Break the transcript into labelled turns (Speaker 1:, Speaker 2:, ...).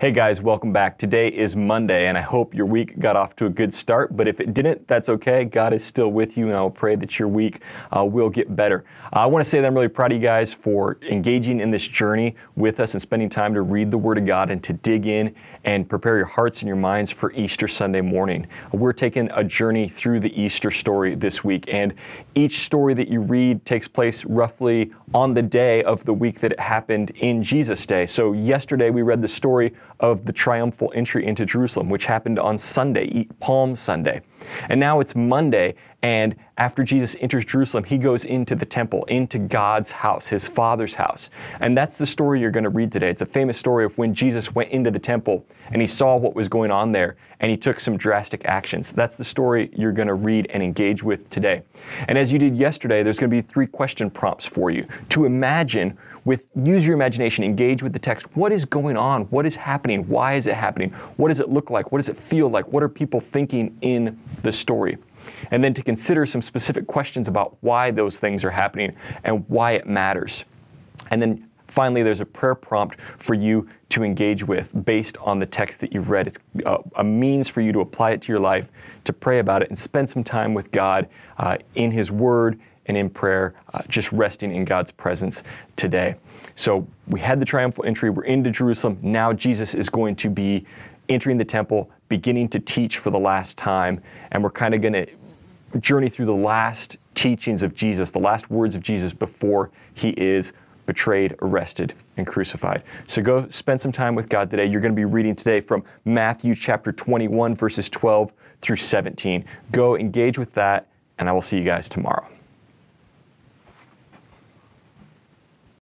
Speaker 1: Hey guys, welcome back. Today is Monday, and I hope your week got off to a good start. But if it didn't, that's okay. God is still with you, and I will pray that your week uh, will get better. Uh, I want to say that I'm really proud of you guys for engaging in this journey with us and spending time to read the Word of God and to dig in and prepare your hearts and your minds for Easter Sunday morning. We're taking a journey through the Easter story this week, and each story that you read takes place roughly on the day of the week that it happened in Jesus' day. So, yesterday we read the story of the triumphal entry into Jerusalem, which happened on Sunday, Palm Sunday. And now it's Monday, and after Jesus enters Jerusalem, he goes into the temple, into God's house, his father's house. And that's the story you're going to read today. It's a famous story of when Jesus went into the temple and he saw what was going on there and he took some drastic actions. That's the story you're going to read and engage with today. And as you did yesterday, there's going to be three question prompts for you to imagine with use your imagination, engage with the text. What is going on? What is happening? Why is it happening? What does it look like? What does it feel like? What are people thinking in the story? and then to consider some specific questions about why those things are happening and why it matters. And then finally, there's a prayer prompt for you to engage with based on the text that you've read. It's uh, a, means for you to apply it to your life, to pray about it, and spend some time with God uh, in His Word and in prayer, uh, just resting in God's presence today. So we had the triumphal entry, we're into Jerusalem. Now Jesus is going to be entering the temple, beginning to teach for the last time, and we're kind of going to journey through the last teachings of Jesus, the last words of Jesus before he is betrayed, arrested, and crucified. So go spend some time with God today. You're going to be reading today from Matthew chapter 21, verses 12 through 17. Go engage with that, and I will see you guys tomorrow.